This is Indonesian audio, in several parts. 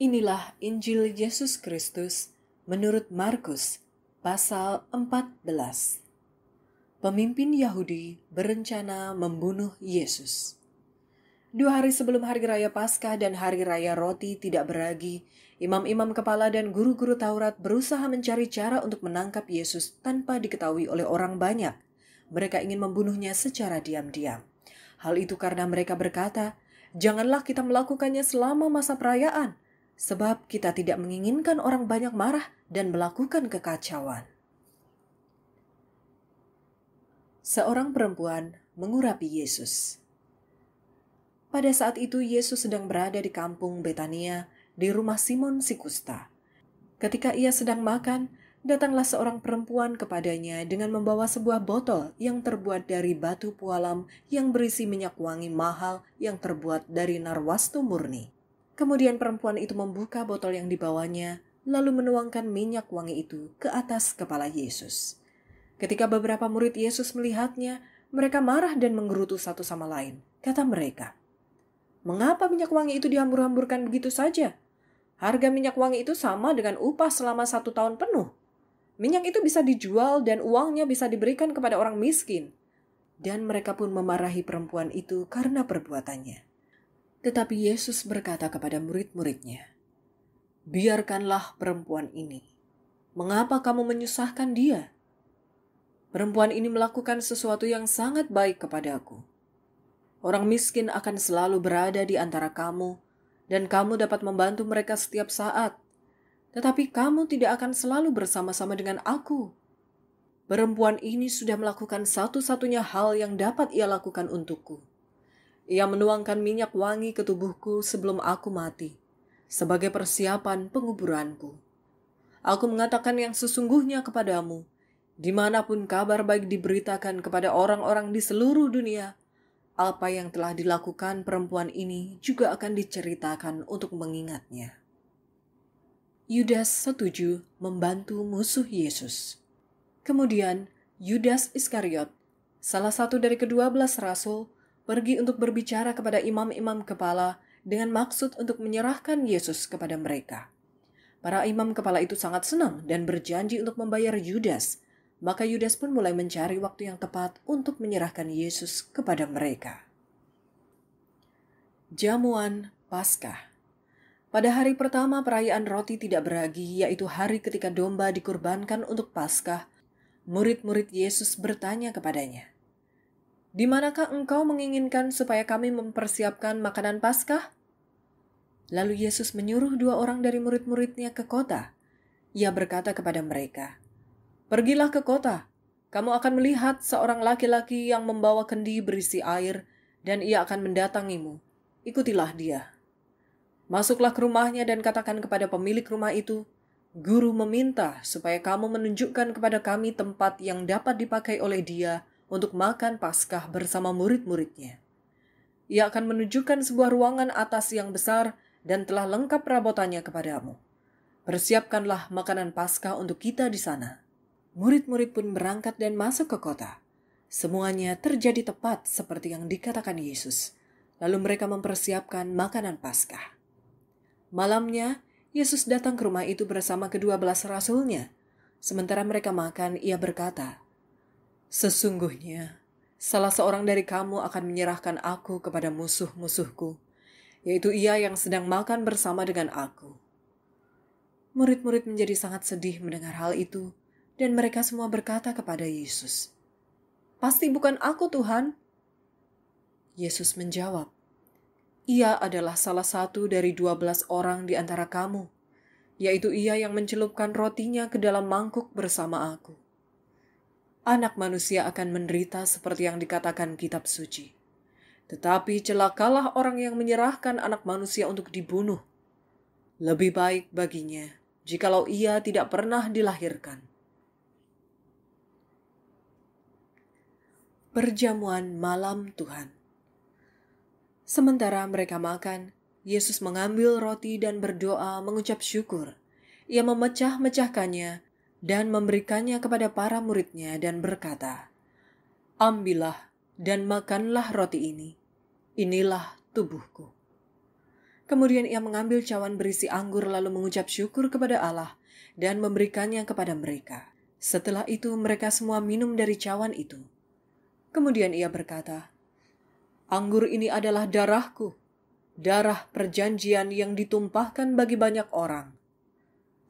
Inilah Injil Yesus Kristus menurut Markus pasal 14. Pemimpin Yahudi berencana membunuh Yesus. Dua hari sebelum hari raya Paskah dan hari raya roti tidak beragi, imam-imam kepala dan guru-guru Taurat berusaha mencari cara untuk menangkap Yesus tanpa diketahui oleh orang banyak. Mereka ingin membunuhnya secara diam-diam. Hal itu karena mereka berkata, "Janganlah kita melakukannya selama masa perayaan." sebab kita tidak menginginkan orang banyak marah dan melakukan kekacauan. Seorang perempuan mengurapi Yesus. Pada saat itu Yesus sedang berada di kampung Betania di rumah Simon Sikusta. Ketika ia sedang makan, datanglah seorang perempuan kepadanya dengan membawa sebuah botol yang terbuat dari batu pualam yang berisi minyak wangi mahal yang terbuat dari narwastu murni. Kemudian perempuan itu membuka botol yang dibawanya, lalu menuangkan minyak wangi itu ke atas kepala Yesus. Ketika beberapa murid Yesus melihatnya, mereka marah dan menggerutu satu sama lain. Kata mereka, Mengapa minyak wangi itu dihambur-hamburkan begitu saja? Harga minyak wangi itu sama dengan upah selama satu tahun penuh. Minyak itu bisa dijual dan uangnya bisa diberikan kepada orang miskin. Dan mereka pun memarahi perempuan itu karena perbuatannya. Tetapi Yesus berkata kepada murid-muridnya, "Biarkanlah perempuan ini. Mengapa kamu menyusahkan dia? Perempuan ini melakukan sesuatu yang sangat baik kepadaku. Orang miskin akan selalu berada di antara kamu, dan kamu dapat membantu mereka setiap saat. Tetapi kamu tidak akan selalu bersama-sama dengan aku. Perempuan ini sudah melakukan satu-satunya hal yang dapat ia lakukan untukku." Ia menuangkan minyak wangi ke tubuhku sebelum aku mati, sebagai persiapan penguburanku. Aku mengatakan yang sesungguhnya kepadamu, dimanapun kabar baik diberitakan kepada orang-orang di seluruh dunia, apa yang telah dilakukan perempuan ini juga akan diceritakan untuk mengingatnya. Yudas setuju membantu musuh Yesus. Kemudian, Yudas Iskariot, salah satu dari kedua belas rasul, pergi untuk berbicara kepada imam-imam kepala dengan maksud untuk menyerahkan Yesus kepada mereka. Para imam kepala itu sangat senang dan berjanji untuk membayar Yudas, maka Yudas pun mulai mencari waktu yang tepat untuk menyerahkan Yesus kepada mereka. Jamuan Paskah pada hari pertama perayaan roti tidak beragi, yaitu hari ketika domba dikurbankan untuk Paskah, murid-murid Yesus bertanya kepadanya, di manakah engkau menginginkan supaya kami mempersiapkan makanan Paskah? Lalu Yesus menyuruh dua orang dari murid-muridnya ke kota. Ia berkata kepada mereka, "Pergilah ke kota. Kamu akan melihat seorang laki-laki yang membawa kendi berisi air, dan ia akan mendatangimu. Ikutilah dia." Masuklah ke rumahnya dan katakan kepada pemilik rumah itu, "Guru meminta supaya kamu menunjukkan kepada kami tempat yang dapat dipakai oleh dia untuk makan Paskah bersama murid-muridnya. Ia akan menunjukkan sebuah ruangan atas yang besar dan telah lengkap perabotannya kepadamu. Persiapkanlah makanan Paskah untuk kita di sana. Murid-murid pun berangkat dan masuk ke kota. Semuanya terjadi tepat seperti yang dikatakan Yesus. Lalu mereka mempersiapkan makanan Paskah. Malamnya, Yesus datang ke rumah itu bersama kedua belas rasulnya. Sementara mereka makan, ia berkata, Sesungguhnya, salah seorang dari kamu akan menyerahkan aku kepada musuh-musuhku, yaitu ia yang sedang makan bersama dengan aku. Murid-murid menjadi sangat sedih mendengar hal itu, dan mereka semua berkata kepada Yesus, "Pasti bukan aku, Tuhan." Yesus menjawab, "Ia adalah salah satu dari dua belas orang di antara kamu, yaitu ia yang mencelupkan rotinya ke dalam mangkuk bersama aku." anak manusia akan menderita seperti yang dikatakan kitab suci. Tetapi celakalah orang yang menyerahkan anak manusia untuk dibunuh. Lebih baik baginya jikalau ia tidak pernah dilahirkan. Perjamuan malam Tuhan. Sementara mereka makan, Yesus mengambil roti dan berdoa mengucap syukur. Ia memecah-mecahkannya dan memberikannya kepada para muridnya dan berkata, Ambillah dan makanlah roti ini, inilah tubuhku. Kemudian ia mengambil cawan berisi anggur lalu mengucap syukur kepada Allah dan memberikannya kepada mereka. Setelah itu mereka semua minum dari cawan itu. Kemudian ia berkata, Anggur ini adalah darahku, darah perjanjian yang ditumpahkan bagi banyak orang.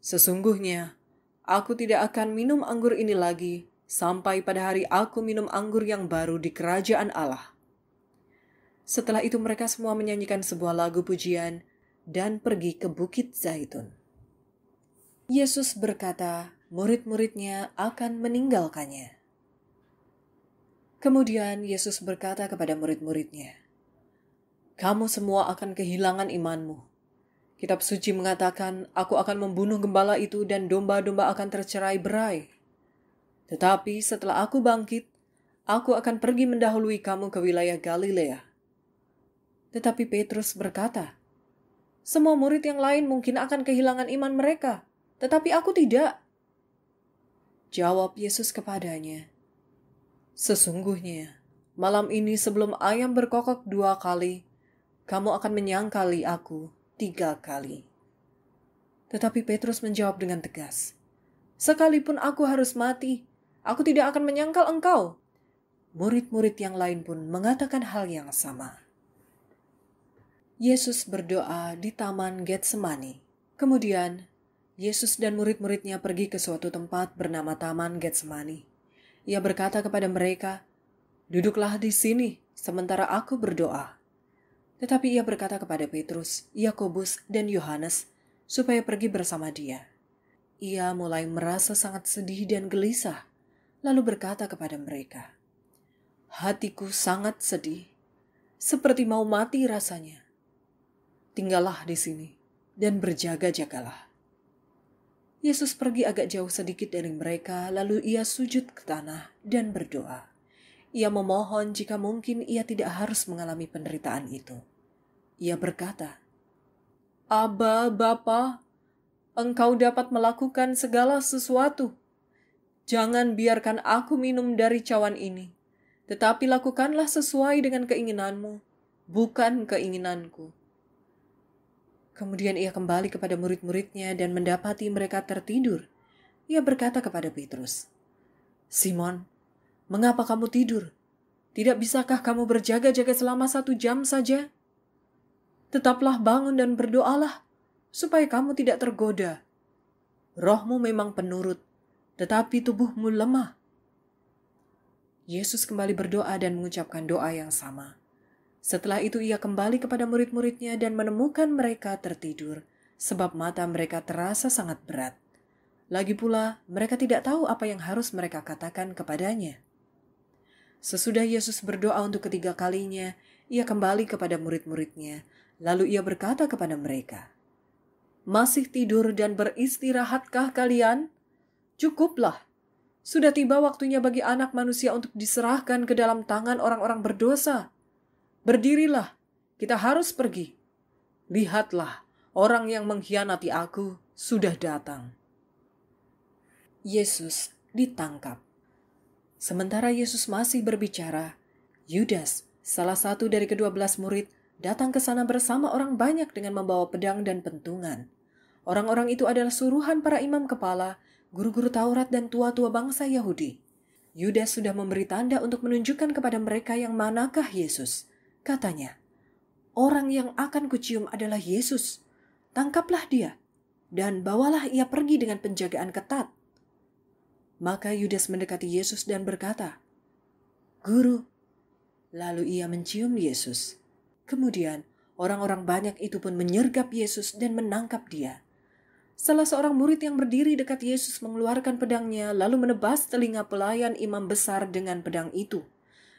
Sesungguhnya, Aku tidak akan minum anggur ini lagi sampai pada hari aku minum anggur yang baru di kerajaan Allah. Setelah itu mereka semua menyanyikan sebuah lagu pujian dan pergi ke Bukit Zaitun. Yesus berkata, murid-muridnya akan meninggalkannya. Kemudian Yesus berkata kepada murid-muridnya, "Kamu semua akan kehilangan imanmu, Kitab suci mengatakan, "Aku akan membunuh gembala itu, dan domba-domba akan tercerai berai." Tetapi setelah aku bangkit, aku akan pergi mendahului kamu ke wilayah Galilea. Tetapi Petrus berkata, "Semua murid yang lain mungkin akan kehilangan iman mereka, tetapi aku tidak." Jawab Yesus kepadanya, "Sesungguhnya, malam ini sebelum ayam berkokok dua kali, kamu akan menyangkali Aku." tiga kali. Tetapi Petrus menjawab dengan tegas, Sekalipun aku harus mati, aku tidak akan menyangkal engkau. Murid-murid yang lain pun mengatakan hal yang sama. Yesus berdoa di Taman Getsemani. Kemudian, Yesus dan murid-muridnya pergi ke suatu tempat bernama Taman Getsemani. Ia berkata kepada mereka, Duduklah di sini, sementara aku berdoa. Tetapi ia berkata kepada Petrus, Yakobus, dan Yohanes supaya pergi bersama dia. Ia mulai merasa sangat sedih dan gelisah, lalu berkata kepada mereka, "Hatiku sangat sedih, seperti mau mati rasanya. Tinggallah di sini dan berjaga-jagalah." Yesus pergi agak jauh sedikit dari mereka, lalu ia sujud ke tanah dan berdoa. Ia memohon jika mungkin ia tidak harus mengalami penderitaan itu. Ia berkata, Aba, Bapa, engkau dapat melakukan segala sesuatu. Jangan biarkan aku minum dari cawan ini, tetapi lakukanlah sesuai dengan keinginanmu, bukan keinginanku. Kemudian ia kembali kepada murid-muridnya dan mendapati mereka tertidur. Ia berkata kepada Petrus, Simon, mengapa kamu tidur? Tidak bisakah kamu berjaga-jaga selama satu jam saja?' tetaplah bangun dan berdoalah, supaya kamu tidak tergoda. Rohmu memang penurut, tetapi tubuhmu lemah. Yesus kembali berdoa dan mengucapkan doa yang sama. Setelah itu ia kembali kepada murid-muridnya dan menemukan mereka tertidur, sebab mata mereka terasa sangat berat. Lagi pula, mereka tidak tahu apa yang harus mereka katakan kepadanya. Sesudah Yesus berdoa untuk ketiga kalinya, ia kembali kepada murid-muridnya, Lalu ia berkata kepada mereka, "Masih tidur dan beristirahatkah kalian? Cukuplah. Sudah tiba waktunya bagi anak manusia untuk diserahkan ke dalam tangan orang-orang berdosa. Berdirilah, kita harus pergi. Lihatlah, orang yang mengkhianati aku sudah datang." Yesus ditangkap. Sementara Yesus masih berbicara, Yudas, salah satu dari kedua belas murid, datang ke sana bersama orang banyak dengan membawa pedang dan pentungan. Orang-orang itu adalah suruhan para imam kepala, guru-guru Taurat dan tua-tua bangsa Yahudi. Yudas sudah memberi tanda untuk menunjukkan kepada mereka yang manakah Yesus. Katanya, orang yang akan kucium adalah Yesus. Tangkaplah dia dan bawalah ia pergi dengan penjagaan ketat. Maka Yudas mendekati Yesus dan berkata, "Guru." Lalu ia mencium Yesus. Kemudian, orang-orang banyak itu pun menyergap Yesus dan menangkap dia. Salah seorang murid yang berdiri dekat Yesus mengeluarkan pedangnya, lalu menebas telinga pelayan imam besar dengan pedang itu.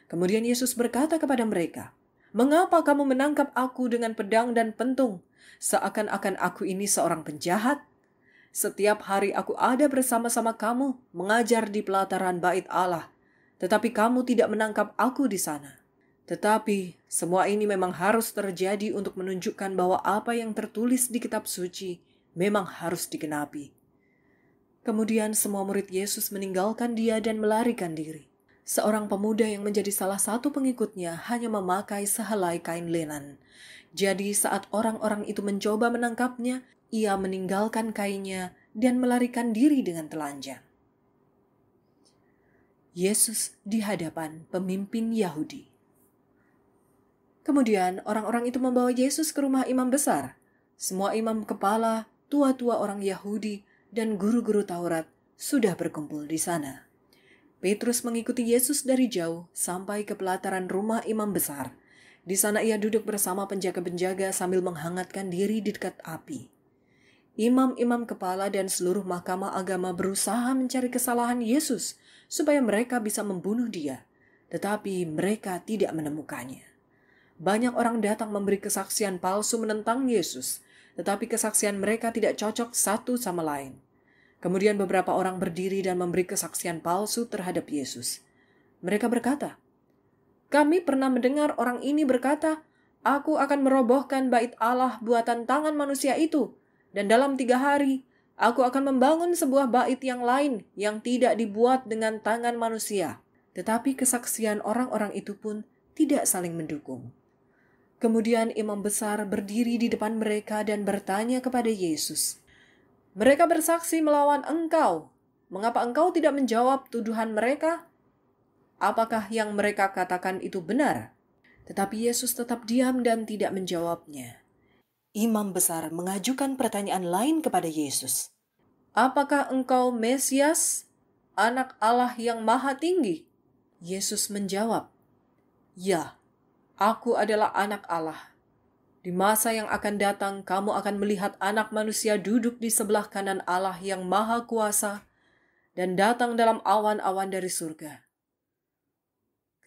Kemudian Yesus berkata kepada mereka, "Mengapa kamu menangkap aku dengan pedang dan pentung? Seakan-akan aku ini seorang penjahat. Setiap hari aku ada bersama-sama kamu, mengajar di pelataran Bait Allah, tetapi kamu tidak menangkap aku di sana." Tetapi, semua ini memang harus terjadi untuk menunjukkan bahwa apa yang tertulis di kitab suci memang harus digenapi. Kemudian semua murid Yesus meninggalkan dia dan melarikan diri. Seorang pemuda yang menjadi salah satu pengikutnya hanya memakai sehelai kain linen. Jadi saat orang-orang itu mencoba menangkapnya, ia meninggalkan kainnya dan melarikan diri dengan telanjang. Yesus di hadapan pemimpin Yahudi. Kemudian orang-orang itu membawa Yesus ke rumah imam besar. Semua imam kepala, tua-tua orang Yahudi, dan guru-guru Taurat sudah berkumpul di sana. Petrus mengikuti Yesus dari jauh sampai ke pelataran rumah imam besar. Di sana ia duduk bersama penjaga-penjaga sambil menghangatkan diri di dekat api. Imam-imam kepala dan seluruh mahkamah agama berusaha mencari kesalahan Yesus supaya mereka bisa membunuh dia, tetapi mereka tidak menemukannya banyak orang datang memberi kesaksian palsu menentang Yesus, tetapi kesaksian mereka tidak cocok satu sama lain. Kemudian beberapa orang berdiri dan memberi kesaksian palsu terhadap Yesus. Mereka berkata, "Kami pernah mendengar orang ini berkata, 'Aku akan merobohkan bait Allah buatan tangan manusia itu, dan dalam tiga hari aku akan membangun sebuah bait yang lain yang tidak dibuat dengan tangan manusia.'" Tetapi kesaksian orang-orang itu pun tidak saling mendukung. Kemudian imam besar berdiri di depan mereka dan bertanya kepada Yesus, "Mereka bersaksi melawan engkau. Mengapa engkau tidak menjawab tuduhan mereka? Apakah yang mereka katakan itu benar?" Tetapi Yesus tetap diam dan tidak menjawabnya. Imam besar mengajukan pertanyaan lain kepada Yesus. "Apakah engkau Mesias, anak Allah yang Maha Tinggi?" Yesus menjawab, "Ya." Aku adalah anak Allah. Di masa yang akan datang, kamu akan melihat anak manusia duduk di sebelah kanan Allah yang maha kuasa dan datang dalam awan-awan dari surga.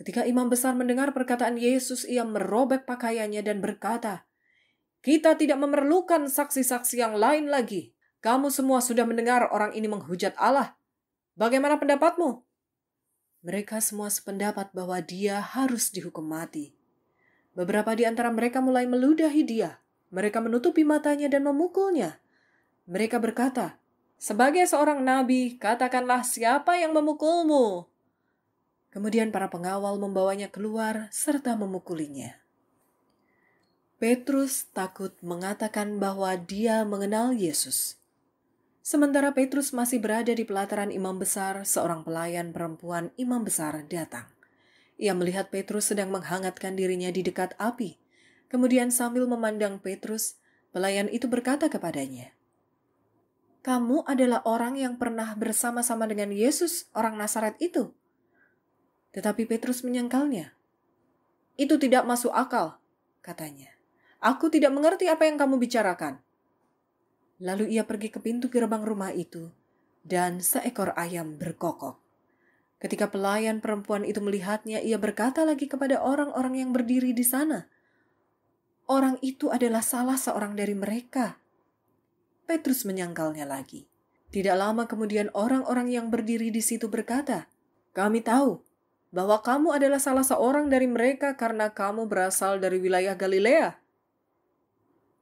Ketika imam besar mendengar perkataan Yesus, ia merobek pakaiannya dan berkata, Kita tidak memerlukan saksi-saksi yang lain lagi. Kamu semua sudah mendengar orang ini menghujat Allah. Bagaimana pendapatmu? Mereka semua sependapat bahwa dia harus dihukum mati. Beberapa di antara mereka mulai meludahi dia. Mereka menutupi matanya dan memukulnya. Mereka berkata, "Sebagai seorang nabi, katakanlah siapa yang memukulmu." Kemudian para pengawal membawanya keluar serta memukulinya. Petrus takut mengatakan bahwa dia mengenal Yesus. Sementara Petrus masih berada di pelataran imam besar, seorang pelayan perempuan imam besar datang. Ia melihat Petrus sedang menghangatkan dirinya di dekat api. Kemudian sambil memandang Petrus, pelayan itu berkata kepadanya, "Kamu adalah orang yang pernah bersama-sama dengan Yesus, orang Nazaret itu." Tetapi Petrus menyangkalnya. "Itu tidak masuk akal," katanya. "Aku tidak mengerti apa yang kamu bicarakan." Lalu ia pergi ke pintu gerbang rumah itu, dan seekor ayam berkokok. Ketika pelayan perempuan itu melihatnya, ia berkata lagi kepada orang-orang yang berdiri di sana, "Orang itu adalah salah seorang dari mereka." Petrus menyangkalnya lagi. Tidak lama kemudian, orang-orang yang berdiri di situ berkata, "Kami tahu bahwa kamu adalah salah seorang dari mereka karena kamu berasal dari wilayah Galilea."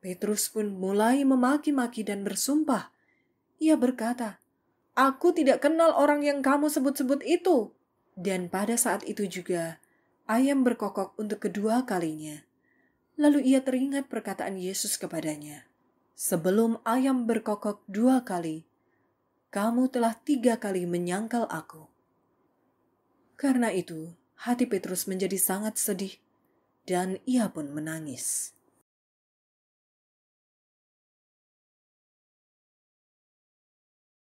Petrus pun mulai memaki-maki dan bersumpah. Ia berkata, Aku tidak kenal orang yang kamu sebut-sebut itu. Dan pada saat itu juga, ayam berkokok untuk kedua kalinya. Lalu ia teringat perkataan Yesus kepadanya. Sebelum ayam berkokok dua kali, kamu telah tiga kali menyangkal aku. Karena itu, hati Petrus menjadi sangat sedih, dan ia pun menangis.